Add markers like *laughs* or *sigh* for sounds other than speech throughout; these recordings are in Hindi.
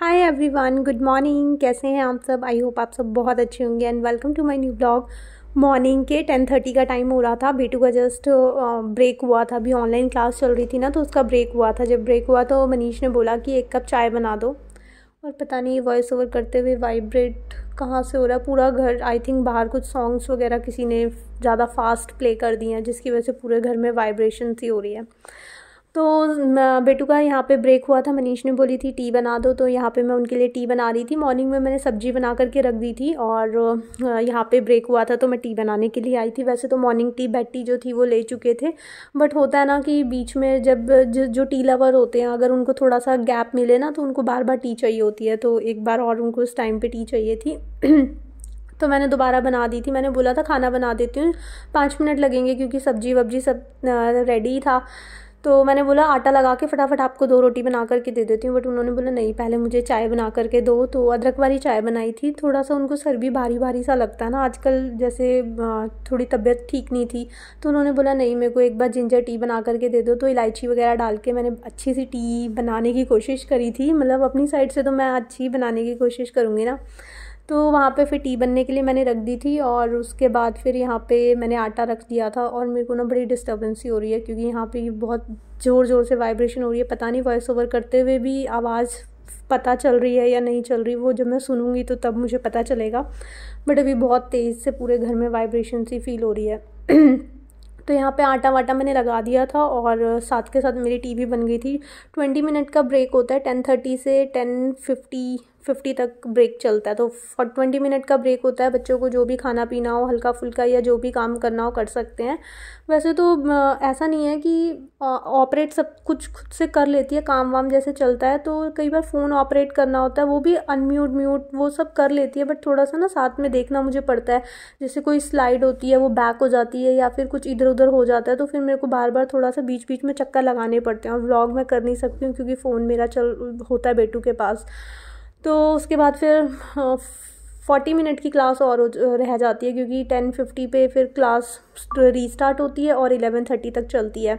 हाय एवरीवन गुड मॉर्निंग कैसे हैं आप सब आई होप आप सब बहुत अच्छे होंगे and welcome to my new blog morning के टेन थर्टी का टाइम हो रहा था बेटू का जस्ट ब्रेक uh, हुआ था अभी ऑनलाइन क्लास चल रही थी ना तो उसका ब्रेक हुआ था जब ब्रेक हुआ तो मनीष ने बोला कि एक कप चाय बना दो और पता नहीं वॉइस ओवर करते हुए वाइब्रेट कहाँ से हो रहा है पूरा घर आई थिंक बाहर कुछ सॉन्ग्स वगैरह किसी ने ज़्यादा फास्ट प्ले कर दिए हैं जिसकी वजह से पूरे घर में वाइब्रेशन सी हो रही है तो बेटू का यहाँ पे ब्रेक हुआ था मनीष ने बोली थी टी बना दो तो यहाँ पे मैं उनके लिए टी बना रही थी मॉर्निंग में मैंने सब्जी बना करके रख दी थी और यहाँ पे ब्रेक हुआ था तो मैं टी बनाने के लिए आई थी वैसे तो मॉर्निंग टी बैटी जो थी वो ले चुके थे बट होता है ना कि बीच में जब जो टी लवर होते हैं अगर उनको थोड़ा सा गैप मिले ना तो उनको बार बार टी चाहिए होती है तो एक बार और उनको उस टाइम पर टी चाहिए थी *clears throat* तो मैंने दोबारा बना दी थी मैंने बोला था खाना बना देती हूँ पाँच मिनट लगेंगे क्योंकि सब्जी वब्जी सब रेडी था तो मैंने बोला आटा लगा के फटाफट आपको दो रोटी बना करके दे देती हूँ बट उन्होंने बोला नहीं पहले मुझे चाय बना करके दो तो अदरक वाली चाय बनाई थी थोड़ा सा उनको सर भी भारी भारी सा लगता है ना आजकल जैसे थोड़ी तबीयत ठीक नहीं थी तो उन्होंने बोला नहीं मेरे को एक बार जिंजर टी बना करके दे दो तो इलायची वगैरह डाल के मैंने अच्छी सी टी बनाने की कोशिश करी थी मतलब अपनी साइड से तो मैं अच्छी बनाने की कोशिश करूँगी ना तो वहाँ पे फिर टी बनने के लिए मैंने रख दी थी और उसके बाद फिर यहाँ पे मैंने आटा रख दिया था और मेरे को ना बड़ी डिस्टर्बेंस ही हो रही है क्योंकि यहाँ पे बहुत ज़ोर ज़ोर से वाइब्रेशन हो रही है पता नहीं वॉइस ओवर करते हुए भी आवाज़ पता चल रही है या नहीं चल रही वो जब मैं सुनूंगी तो तब मुझे पता चलेगा बट अभी बहुत तेज़ से पूरे घर में वाइब्रेशन सी फील हो रही है *clears throat* तो यहाँ पे आटा वाटा मैंने लगा दिया था और साथ के साथ मेरी टीवी बन गई थी ट्वेंटी मिनट का ब्रेक होता है टेन थर्टी से टेन फिफ्टी फिफ्टी तक ब्रेक चलता है तो फॉर ट्वेंटी मिनट का ब्रेक होता है बच्चों को जो भी खाना पीना हो हल्का फुल्का या जो भी काम करना हो कर सकते हैं वैसे तो ऐसा नहीं है कि ऑपरेट सब कुछ खुद से कर लेती है काम वाम जैसे चलता है तो कई बार फ़ोन ऑपरेट करना होता है वो भी अनम्यूट म्यूट वो सब कर लेती है बट थोड़ा सा ना साथ में देखना मुझे पड़ता है जैसे कोई स्लाइड होती है वो बैक हो जाती है या फिर कुछ इधर उधर हो जाता है तो फिर मेरे को बार बार थोड़ा सा बीच बीच में चक्कर लगाने पड़ते हैं और व्लॉग मैं कर नहीं सकती हूँ क्योंकि फ़ोन मेरा चल होता है बेटू के पास तो उसके बाद फिर फोर्टी मिनट की क्लास और रह जाती है क्योंकि टेन फिफ्टी पे फिर क्लास रीस्टार्ट होती है और एलेवन थर्टी तक चलती है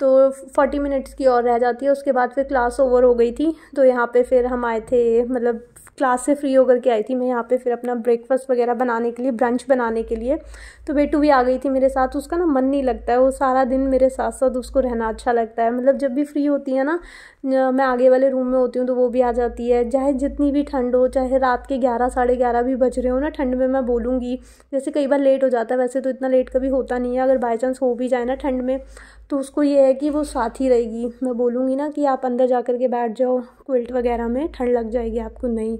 तो फोर्टी मिनट्स की और रह जाती है उसके बाद फिर क्लास ओवर हो गई थी तो यहाँ पे फिर हम आए थे मतलब क्लास से फ्री होकर के आई थी मैं यहाँ पे फिर अपना ब्रेकफास्ट वगैरह बनाने के लिए ब्रंच बनाने के लिए तो बेटू भी आ गई थी मेरे साथ उसका ना मन नहीं लगता है वो सारा दिन मेरे साथ साथ उसको रहना अच्छा लगता है मतलब जब भी फ्री होती है ना मैं आगे वाले रूम में होती हूँ तो वो भी आ जाती है चाहे जितनी भी ठंड हो चाहे रात के ग्यारह साढ़े ग्यारह भी बज रहे हो ना ठंड में मैं बोलूँगी जैसे कई बार लेट हो जाता है वैसे तो इतना लेट कभी होता नहीं है अगर बाई चांस हो भी जाए ना ठंड में तो उसको ये है कि वो साथ ही रहेगी मैं बोलूँगी ना कि आप अंदर जा कर के बैठ जाओ क्विल्ट वगैरह में ठंड लग जाएगी आपको नहीं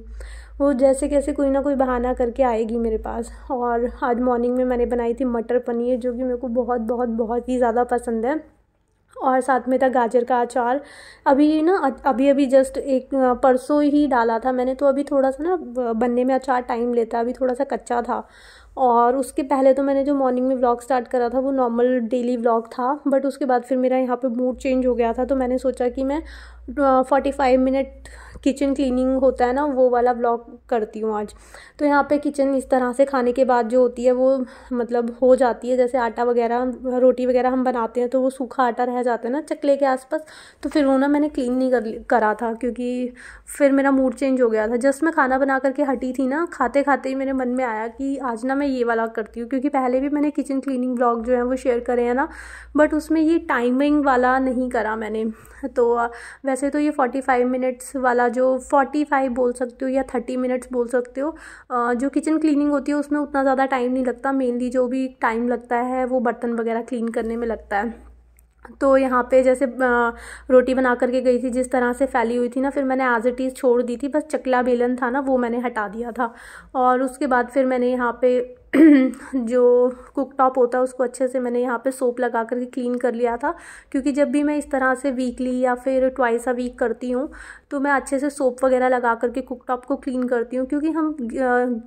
वो जैसे कैसे कोई ना कोई बहाना करके आएगी मेरे पास और आज मॉर्निंग में मैंने बनाई थी मटर पनीर जो कि मेरे को बहुत बहुत बहुत ही ज़्यादा पसंद है और साथ में था गाजर का अचार अभी ना अभी अभी जस्ट एक परसों ही डाला था मैंने तो अभी थोड़ा सा ना बनने में अचार टाइम लेता अभी थोड़ा सा कच्चा था और उसके पहले तो मैंने जो मॉर्निंग में व्लॉग स्टार्ट करा था वो नॉर्मल डेली व्लॉग था बट उसके बाद फिर मेरा यहाँ पे मूड चेंज हो गया था तो मैंने सोचा कि मैं forty five minute kitchen cleaning होता है ना वो वाला ब्लॉग करती हूँ आज तो यहाँ पे किचन इस तरह से खाने के बाद जो होती है वो मतलब हो जाती है जैसे आटा वगैरह रोटी वगैरह हम बनाते हैं तो वो सूखा आटा रह जाता है ना चकले के आसपास तो फिर वो ना मैंने क्लीन नहीं कर करा था क्योंकि फिर मेरा मूड चेंज हो गया था जस्ट मैं खाना बना करके हटी थी ना खाते खाते ही मेरे मन में आया कि आज ना मैं ये वाला करती हूँ क्योंकि पहले भी मैंने किचन क्लीनिंग ब्लॉग जो है वो शेयर करे हैं ना बट उसमें ये टाइमिंग वाला नहीं करा मैंने तो वैसे तो ये फोर्टी फाइव मिनट्स वाला का जो फोर्टी फाइव बोल सकते हो या थर्टी मिनट्स बोल सकते हो जो किचन क्लीनिंग होती है उसमें उतना ज़्यादा टाइम नहीं लगता मेनली जो भी टाइम लगता है वो बर्तन वगैरह क्लीन करने में लगता है तो यहाँ पे जैसे रोटी बना करके गई थी जिस तरह से फैली हुई थी ना फिर मैंने एज इट इज़ छोड़ दी थी बस चकला बेलन था ना वो मैंने हटा दिया था और उसके बाद फिर मैंने यहाँ पे *clears throat* जो कुक टॉप होता है उसको अच्छे से मैंने यहाँ पे सोप लगा करके क्लीन कर लिया था क्योंकि जब भी मैं इस तरह से वीकली या फिर ट्वाइस अ वीक करती हूँ तो मैं अच्छे से सोप वगैरह लगा करके कुक टॉप को क्लीन करती हूँ क्योंकि हम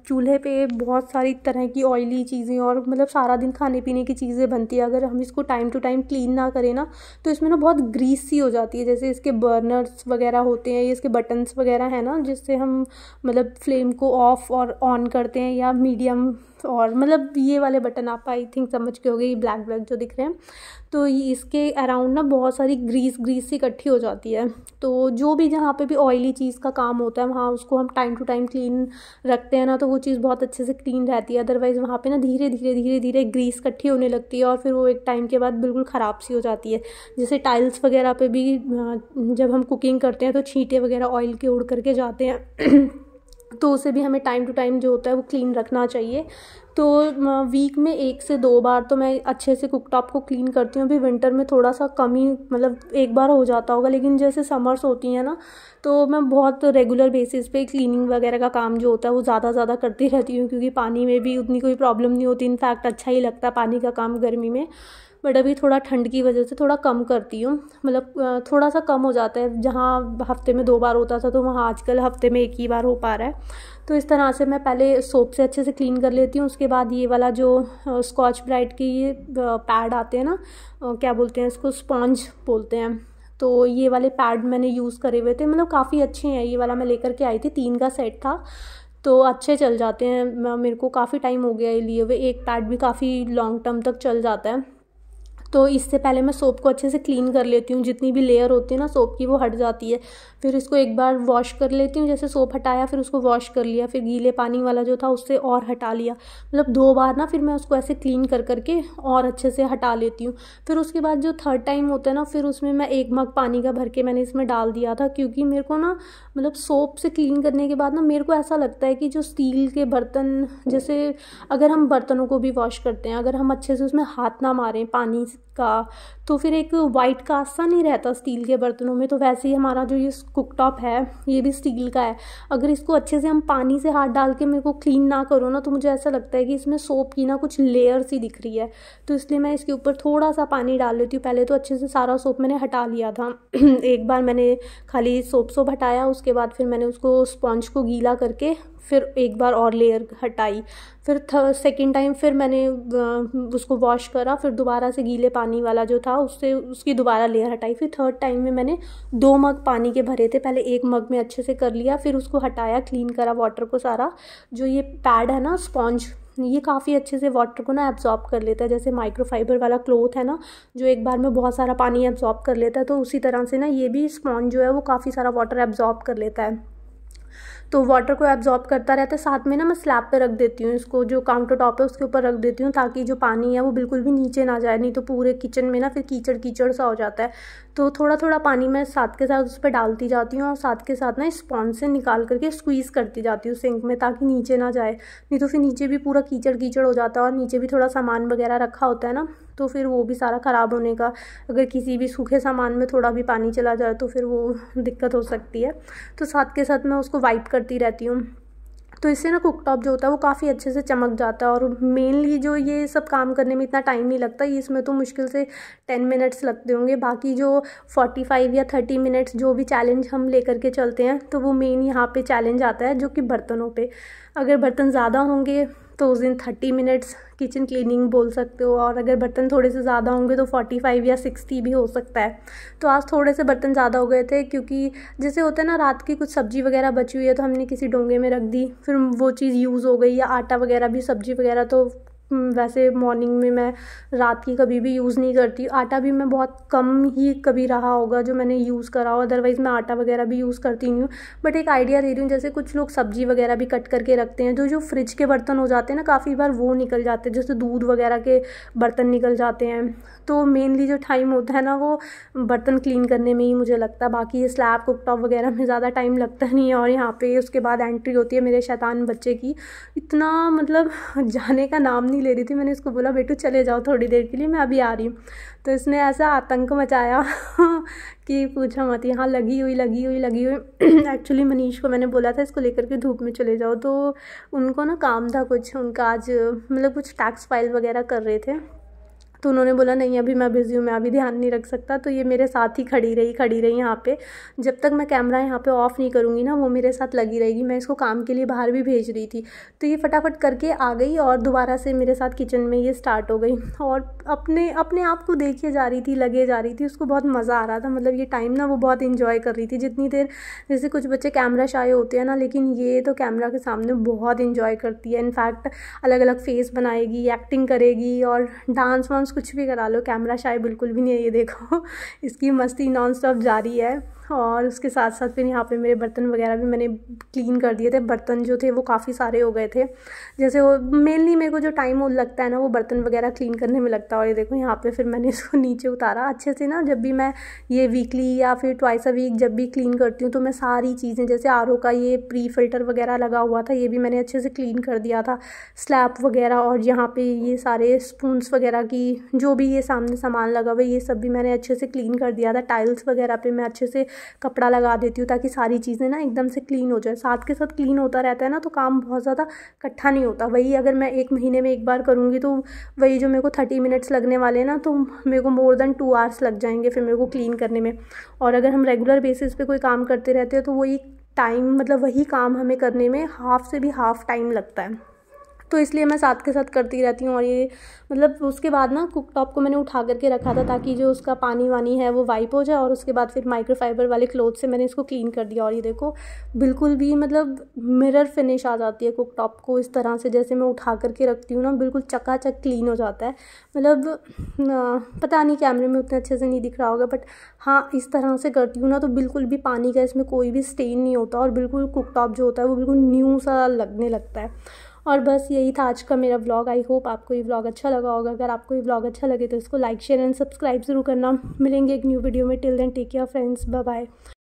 चूल्हे पे बहुत सारी तरह की ऑयली चीज़ें और मतलब सारा दिन खाने पीने की चीज़ें बनती है अगर हम इसको टाइम टू टाइम क्लीन ना करें ना तो इसमें ना बहुत ग्रीस सी हो जाती है जैसे इसके बर्नर्स वगैरह होते हैं इसके बटन्स वगैरह हैं ना जिससे हम मतलब फ्लेम को ऑफ़ और ऑन करते हैं या मीडियम और मतलब ये वाले बटन आप आई थिंक समझ के हो गए ये ब्लैक ब्लैक जो दिख रहे हैं तो ये इसके अराउंड ना बहुत सारी ग्रीस ग्रीस से इकट्ठी हो जाती है तो जो भी जहाँ पे भी ऑयली चीज़ का काम होता है वहाँ उसको हम टाइम टू टाइम क्लीन रखते हैं ना तो वो चीज़ बहुत अच्छे से क्लीन रहती है अदरवाइज़ वहाँ पर ना धीरे धीरे धीरे धीरे ग्रीस इकट्ठी होने लगती है और फिर वो एक टाइम के बाद बिल्कुल ख़राब सी हो जाती है जैसे टाइल्स वगैरह पर भी जब हम कुकिंग करते हैं तो छीटे वगैरह ऑयल के उड़ करके जाते हैं *clears throat* तो उसे भी हमें टाइम टू टाइम जो होता है वो क्लीन रखना चाहिए तो वीक में एक से दो बार तो मैं अच्छे से कुक टॉप को क्लीन करती हूँ अभी विंटर में थोड़ा सा कमी मतलब एक बार हो जाता होगा लेकिन जैसे समर्स होती हैं ना तो मैं बहुत रेगुलर बेसिस पे क्लीनिंग वगैरह का काम जो होता है वो ज़्यादा ज़्यादा करती रहती हूँ क्योंकि पानी में भी उतनी कोई प्रॉब्लम नहीं होती इनफैक्ट अच्छा ही लगता है पानी का काम गर्मी में बट अभी थोड़ा ठंड की वजह से थोड़ा कम करती हूँ मतलब थोड़ा सा कम हो जाता है जहाँ हफ्ते में दो बार होता था तो वहाँ आजकल हफ्ते में एक ही बार हो पा रहा है तो इस तरह से मैं पहले सोप से अच्छे से क्लीन कर लेती हूँ उसके बाद ये वाला जो स्कॉच ब्राइट के ये पैड आते हैं ना क्या बोलते हैं इसको स्पॉन्ज बोलते हैं तो ये वाले पैड मैंने यूज़ करे हुए थे मतलब काफ़ी अच्छे हैं ये वाला मैं लेकर के आई थी तीन का सेट था तो अच्छे चल जाते हैं मेरे को काफ़ी टाइम हो गया ये लिए हुए एक पैड भी काफ़ी लॉन्ग टर्म तक चल जाता है तो इससे पहले मैं सोप को अच्छे से क्लीन कर लेती हूँ जितनी भी लेयर होती है ना सोप की वो हट जाती है फिर इसको एक बार वॉश कर लेती हूँ जैसे सोप हटाया फिर उसको वॉश कर लिया फिर गीले पानी वाला जो था उससे और हटा लिया मतलब दो बार ना फिर मैं उसको ऐसे क्लीन कर करके और अच्छे से हटा लेती हूँ फिर उसके बाद जो थर्ड टाइम होता है ना फिर उसमें मैं एक मग पानी का भर के मैंने इसमें डाल दिया था क्योंकि मेरे को ना मतलब सोप से क्लीन करने के बाद ना मेरे को ऐसा लगता है कि जो स्टील के बर्तन जैसे अगर हम बर्तनों को भी वॉश करते हैं अगर हम अच्छे से उसमें हाथ ना मारें पानी का तो फिर एक वाइट कास्ट सा नहीं रहता स्टील के बर्तनों में तो वैसे ही हमारा जो ये कुक टॉप है ये भी स्टील का है अगर इसको अच्छे से हम पानी से हाथ डाल के मेरे को क्लीन ना करो ना तो मुझे ऐसा लगता है कि इसमें सोप की ना कुछ लेयर सी दिख रही है तो इसलिए मैं इसके ऊपर थोड़ा सा पानी डाल लेती हूँ पहले तो अच्छे से सारा सोप मैंने हटा लिया था *clears throat* एक बार मैंने खाली सोप सोप हटाया उसके बाद फिर मैंने उसको स्पॉन्ज को गीला करके फिर एक बार और लेयर हटाई फिर सेकेंड टाइम फिर मैंने उसको वॉश करा फिर दोबारा से गीले पानी वाला जो था उससे उसकी दोबारा लेयर हटाई फिर थर्ड टाइम में मैंने दो मग पानी के भरे थे पहले एक मग में अच्छे से कर लिया फिर उसको हटाया क्लीन करा वाटर को सारा जो ये पैड है ना स्पॉन्ज ये काफ़ी अच्छे से वाटर को ना एब्जॉर्ब कर लेता है जैसे माइक्रोफाइबर वाला क्लोथ है ना जो एक बार में बहुत सारा पानी एब्जॉर्ब कर लेता है तो उसी तरह से ना ये भी स्पॉन्ज जो है वो काफ़ी सारा वाटर एब्जॉर्ब कर लेता है तो वाटर को एब्जॉर्ब करता रहता है साथ में ना मैं स्लैब पे रख देती हूँ इसको जो काउंटर टॉप है उसके ऊपर रख देती हूँ ताकि जो पानी है वो बिल्कुल भी नीचे ना जाए नहीं तो पूरे किचन में ना फिर कीचड़ कीचड़ सा हो जाता है तो थोड़ा थोड़ा पानी मैं साथ के साथ उस पर डालती जाती हूँ और साथ के साथ ना स्पॉन्ज से निकाल करके स्क्वीज़ करती जाती हूँ सिंक में ताकि नीचे ना जाए नहीं तो फिर नीचे भी पूरा कीचड़ कीचड़ हो जाता है और नीचे भी थोड़ा सामान वगैरह रखा होता है ना तो फिर वो भी सारा ख़राब होने का अगर किसी भी सूखे सामान में थोड़ा भी पानी चला जाए तो फिर वो दिक्कत हो सकती है तो साथ के साथ मैं उसको वाइप करती रहती हूँ तो इससे ना कुकटॉप जो होता है वो काफ़ी अच्छे से चमक जाता है और मेनली जो ये सब काम करने में इतना टाइम नहीं लगता इसमें तो मुश्किल से टेन मिनट्स लगते होंगे बाकी जो फोर्टी फाइव या थर्टी मिनट्स जो भी चैलेंज हम लेकर के चलते हैं तो वो मेन यहाँ पे चैलेंज आता है जो कि बर्तनों पे अगर बर्तन ज़्यादा होंगे तो उस दिन थर्टी मिनट्स किचन क्लीनिंग बोल सकते हो और अगर बर्तन थोड़े से ज़्यादा होंगे तो फोर्टी फाइव या सिक्सटी भी हो सकता है तो आज थोड़े से बर्तन ज़्यादा हो गए थे क्योंकि जैसे होता है ना रात की कुछ सब्ज़ी वगैरह बची हुई है तो हमने किसी डोंगे में रख दी फिर वो चीज़ यूज़ हो गई या आटा वगैरह भी सब्ज़ी वगैरह तो हम्म, वैसे मॉर्निंग में मैं रात की कभी भी यूज़ नहीं करती आटा भी मैं बहुत कम ही कभी रहा होगा जो मैंने यूज़ करा हो अदरवाइज़ मैं आटा वगैरह भी यूज़ करती नहीं हूँ बट एक आइडिया दे रही हूँ जैसे कुछ लोग सब्जी वगैरह भी कट करके रखते हैं जो जो फ्रिज के बर्तन हो जाते हैं ना काफ़ी बार वो निकल जाते हैं जैसे दूध वगैरह के बर्तन निकल जाते हैं तो मेनली जो टाइम होता है ना वो बर्तन क्लीन करने में ही मुझे लगता है बाकी ये स्लैब कुकटॉप वगैरह में ज़्यादा टाइम लगता नहीं है और यहाँ पे उसके बाद एंट्री होती है मेरे शैतान बच्चे की इतना मतलब *laughs* जाने का नाम नहीं नहीं ले रही थी मैंने इसको बोला बेटू चले जाओ थोड़ी देर के लिए मैं अभी आ रही हूँ तो इसने ऐसा आतंक मचाया *laughs* कि पूछा मत यहाँ लगी हुई लगी हुई लगी हुई एक्चुअली *clears throat* मनीष को मैंने बोला था इसको लेकर के धूप में चले जाओ तो उनको ना काम था कुछ उनका आज मतलब कुछ टैक्स फाइल वगैरह कर रहे थे तो उन्होंने बोला नहीं अभी मैं बिज़ी हूँ मैं अभी ध्यान नहीं रख सकता तो ये मेरे साथ ही खड़ी रही खड़ी रही यहाँ पे जब तक मैं कैमरा यहाँ पे ऑफ़ नहीं करूँगी ना वो मेरे साथ लगी रहेगी मैं इसको काम के लिए बाहर भी भेज रही थी तो ये फटाफट करके आ गई और दोबारा से मेरे साथ किचन में ये स्टार्ट हो गई और अपने अपने आप को देखे जा रही थी लगे जा रही थी उसको बहुत मज़ा आ रहा था मतलब ये टाइम ना वो बहुत इन्जॉय कर रही थी जितनी देर जैसे कुछ बच्चे कैमरा शाये होते हैं ना लेकिन ये तो कैमरा के सामने बहुत इन्जॉय करती है इनफैक्ट अलग अलग फेस बनाएगी एक्टिंग करेगी और डांस वांस कुछ भी करा लो कैमरा शायद बिल्कुल भी नहीं है ये देखो *laughs* इसकी मस्ती नॉन स्टॉप जारी है और उसके साथ साथ फिर यहाँ पे मेरे बर्तन वगैरह भी मैंने क्लीन कर दिए थे बर्तन जो थे वो काफ़ी सारे हो गए थे जैसे वो मेनली मेरे को जो टाइम लगता है ना वो बर्तन वगैरह क्लीन करने में लगता है और ये देखो यहाँ पे फिर मैंने *laughs* इसको नीचे उतारा अच्छे से ना जब भी मैं ये वीकली या फिर ट्वाइस अ वीक जब भी क्लीन करती हूँ तो मैं सारी चीज़ें जैसे आर का ये प्री फिल्टर वगैरह लगा हुआ था ये भी मैंने अच्छे से क्लीन कर दिया था स्लैब वगैरह और यहाँ पर ये सारे स्पून्स वगैरह की जो भी ये सामने सामान लगा हुआ है ये सब भी मैंने अच्छे से क्लीन कर दिया था टाइल्स वगैरह पर मैं अच्छे से कपड़ा लगा देती हूँ ताकि सारी चीज़ें ना एकदम से क्लीन हो जाए साथ के साथ क्लीन होता रहता है ना तो काम बहुत ज़्यादा इकट्ठा नहीं होता वही अगर मैं एक महीने में एक बार करूँगी तो वही जो मेरे को थर्टी मिनट्स लगने वाले ना तो मेरे को मोर देन टू आवर्स लग जाएंगे फिर मेरे को क्लीन करने में और अगर हम रेगुलर बेसिस पे कोई काम करते रहते हैं तो वही टाइम मतलब वही काम हमें करने में हाफ़ से भी हाफ़ टाइम लगता है तो इसलिए मैं साथ के साथ करती रहती हूँ और ये मतलब उसके बाद ना कुक टॉप को मैंने उठा करके रखा था ताकि जो उसका पानी वानी है वो वाइप हो जाए और उसके बाद फिर माइक्रोफाइबर वाले क्लोथ से मैंने इसको क्लीन कर दिया और ये देखो बिल्कुल भी मतलब मिरर फिनिश आ जाती है कुक टॉप को इस तरह से जैसे मैं उठा करके रखती हूँ ना बिल्कुल चकाचक क्लीन हो जाता है मतलब पता नहीं कैमरे में उतने अच्छे से नहीं दिख रहा होगा बट हाँ इस तरह से करती हूँ ना तो बिल्कुल भी पानी का इसमें कोई भी स्टेन नहीं होता और बिल्कुल कुक टॉप जो होता है वो बिल्कुल न्यू सा लगने लगता है और बस यही था आज का मेरा व्लॉग आई होप आपको ये व्लॉग अच्छा लगा होगा अगर आपको ये व्लॉग अच्छा लगे तो इसको लाइक शेयर एंड सब्सक्राइब ज़रूर करना मिलेंगे एक न्यू वीडियो में till then take care friends bye bye